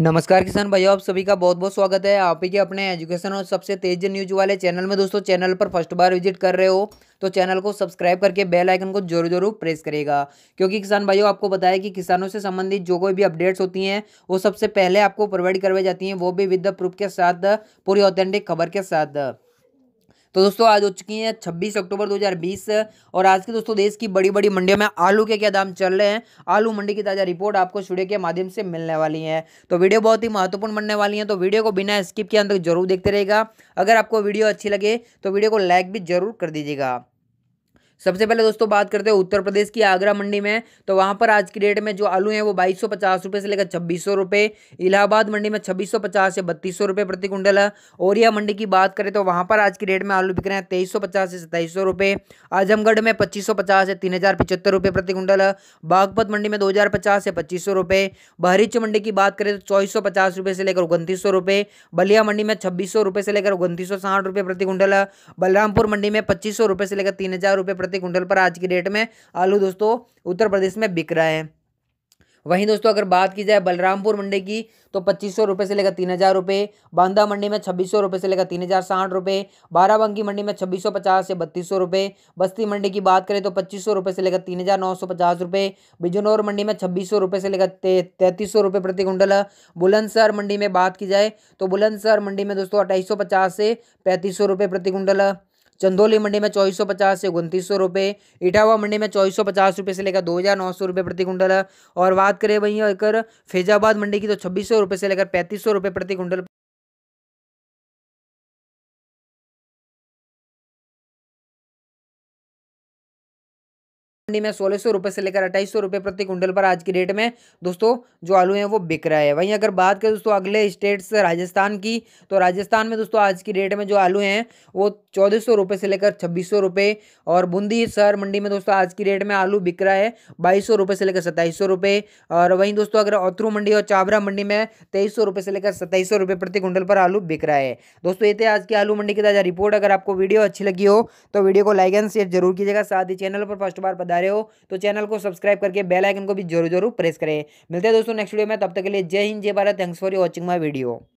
नमस्कार किसान भाइयों आप सभी का बहुत बहुत स्वागत है आप ही के अपने एजुकेशन और सबसे तेज न्यूज वाले चैनल में दोस्तों चैनल पर फर्स्ट बार विजिट कर रहे हो तो चैनल को सब्सक्राइब करके बेल आइकन को जरूर जरूर प्रेस करेगा क्योंकि किसान भाइयों आपको बताया कि किसानों से संबंधित जो कोई भी अपडेट्स होती हैं वो सबसे पहले आपको प्रोवाइड करवाई जाती हैं वो भी विद द प्रूफ के साथ पूरी ऑथेंटिक खबर के साथ तो दोस्तों आज हो चुकी है 26 अक्टूबर 2020 और आज के दोस्तों देश की बड़ी बड़ी मंडियों में आलू के क्या दाम चल रहे हैं आलू मंडी की ताज़ा रिपोर्ट आपको स्टूडियो के माध्यम से मिलने वाली है तो वीडियो बहुत ही महत्वपूर्ण बनने वाली है तो वीडियो को बिना स्किप के अंदर जरूर देखते रहेगा अगर आपको वीडियो अच्छी लगे तो वीडियो को लाइक भी जरूर कर दीजिएगा सबसे पहले दोस्तों बात करते हैं उत्तर प्रदेश की आगरा मंडी में तो वहाँ पर आज की डेट में जो आलू हैं वो बाईस सौ पचास रुपये से लेकर छब्बीस सौ रुपये इलाहाबाद मंडी में छब्बीस सौ पचास से बत्तीस सौ रुपये प्रति कुंडल है औरिया मंडी की बात करें तो वहाँ पर आज की डेट में आलू बिक रहे हैं तेईस सौ पचास से सताईस सौ रुपये आजमगढ़ में पच्चीस सौ पचास से तीन हज़ार पिचहत्तर रुपये प्रति कुंडल बागपत मंडी में दो हज़ार पचास से पच्चीस सौ रुपये बहरीच मंडी की बात करें तो चौबीस सौ पचास रुपये से लेकर उनतीस सौ रुपये बलिया मंडी में छब्बीस सौ रुपये से लेकर उनतीस सौ साठ रुपये प्रति कुंडल बलरामपुर मंडी में पच्चीस सौ रुपये से लेकर तीन हज़ार रुपये प्रति कुंटल पर आज की डेट में आलू दोस्तों उत्तर प्रदेश में बिक रहा है वहीं दोस्तों अगर बात की जाए बलरामपुर मंडी की तो पच्चीस सौ रुपये से लेकर तीन हज़ार रुपये बांदा मंडी में छब्बीस सौ रुपये से लेकर तीन हज़ार साठ रुपये बाराबंकी मंडी में छब्बीस सौ पचास से बत्तीस सौ रुपये बस्ती मंडी की बात करें तो पच्चीस सौ रुपये से लेकर तीन हज़ार नौ सौ पचास रुपये बिजनौर मंडी में छब्बीस सौ रुपये से लेकर तैंतीस सौ रुपये प्रति कुंटल बुलंदसर मंडी में बात की जाए तो बुलंदसर मंडी में दोस्तों अट्ठाईस सौ पचास से पैंतीस सौ रुपये प्रति कुंटल चंदोली मंडी में चौबीस सौ पचास से उनतीस सौ रुपये इटावा मंडी में चौबीस सौ पचास रुपये से लेकर दो हज़ार नौ सौ रुपये प्रति कुंटल और बात करें वहीं अगर फैजाबाद मंडी की तो छब्बीस सौ रुपये से लेकर पैंतीस सौ रुपये प्रति कुंटल मंडी में सोलह सौ रुपये से लेकर अट्ठाईस सौ रुपये प्रति क्विंटल पर आज की डेट में दोस्तों जो आलू है वो बिक रहा है वहीं अगर बात करें दोस्तों अगले स्टेट्स राजस्थान की तो राजस्थान में दोस्तों आज की डेट में जो आलू हैं वो चौदह सौ रुपये से लेकर छब्बीस सौ रुपये और बूंदी शहर मंडी में दोस्तों आज की डेट में आलू बिक रहा है बाईस सौ रुपये से लेकर सत्ताईस सौ रुपये और वहीं दोस्तों अगर औतरू मंडी और चाबरा मंडी में तेईस सौ रुपये से लेकर सत्ताईस सौ रुपये प्रति क्विंटल पर आलू बिक रहा है दोस्तों ये थे आज की आलू मंडी की ताज़ा रिपोर्ट अगर आपको वीडियो अच्छी लगी हो तो वीडियो को लाइक एंड शेयर जरूर कीजिएगा साथ ही चैनल पर फर्स्ट बार बता बना रहे हो तो चैनल को सब्सक्राइब करके बेल आइकन को भी जरूर जरूर प्रेस करें मिलते हैं दोस्तों नेक्स्ट वीडियो में तब तक के लिए जय हिंद जय Bharat thanks for watching my video